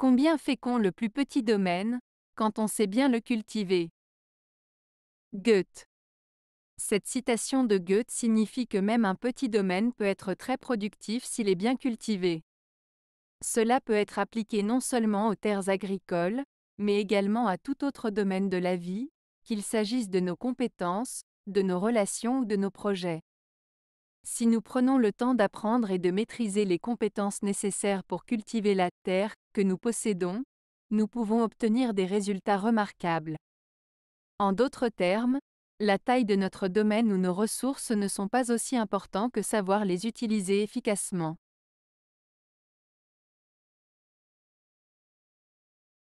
Combien fécond le plus petit domaine, quand on sait bien le cultiver Goethe. Cette citation de Goethe signifie que même un petit domaine peut être très productif s'il est bien cultivé. Cela peut être appliqué non seulement aux terres agricoles, mais également à tout autre domaine de la vie, qu'il s'agisse de nos compétences, de nos relations ou de nos projets. Si nous prenons le temps d'apprendre et de maîtriser les compétences nécessaires pour cultiver la terre que nous possédons, nous pouvons obtenir des résultats remarquables. En d'autres termes, la taille de notre domaine ou nos ressources ne sont pas aussi importantes que savoir les utiliser efficacement.